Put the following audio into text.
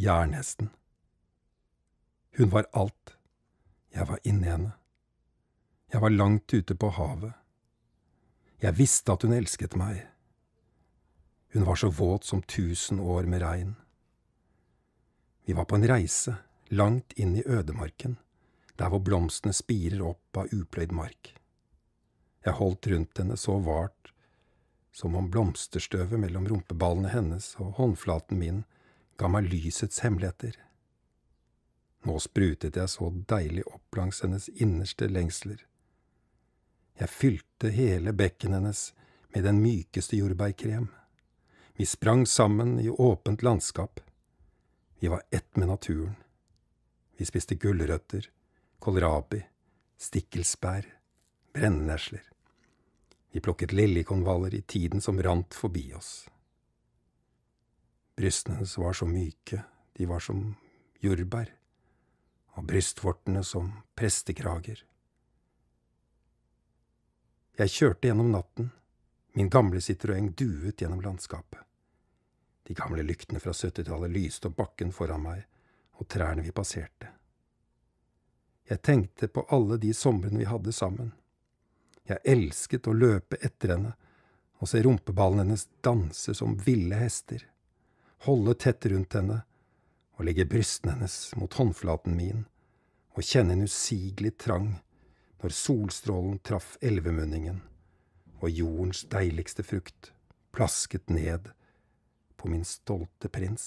jernhesten. Hun var alt. Jeg var inni henne. Jeg var langt ute på havet. Jeg visste at hun elsket meg. Hun var så våt som tusen år med regn. Vi var på en reise, langt inn i ødemarken, der hvor blomstene spirer opp av upløyd mark. Jeg holdt rundt henne så vart, som om blomsterstøvet mellom rumpeballene hennes og håndflaten min ga meg lysets hemmeligheter. Nå sprutet jeg så deilig opp langs hennes innerste lengsler. Jeg fylte hele bekken hennes med den mykeste jordbærkrem. Vi sprang sammen i åpent landskap. Vi var ett med naturen. Vi spiste gulrøtter, kålrabi, stikkelsbær, brennesler. Vi plukket liljekonvaller i tiden som rant forbi oss. Brystene hennes var så myke, de var som jordbær, og brystvortene som prestekrager. Jeg kjørte gjennom natten, min gamle Citroën duet gjennom landskapet. De gamle lyktene fra syttitallet lyste opp bakken foran meg og trærne vi passerte. Jeg tenkte på alle de somrene vi hadde sammen. Jeg elsket å løpe etter henne og se rumpeballene hennes danse som ville hester holde tett rundt henne og legge brysten hennes mot håndflaten min og kjenne en usigelig trang når solstrålen traff elvemunningen og jordens deiligste frukt plasket ned på min stolte prins.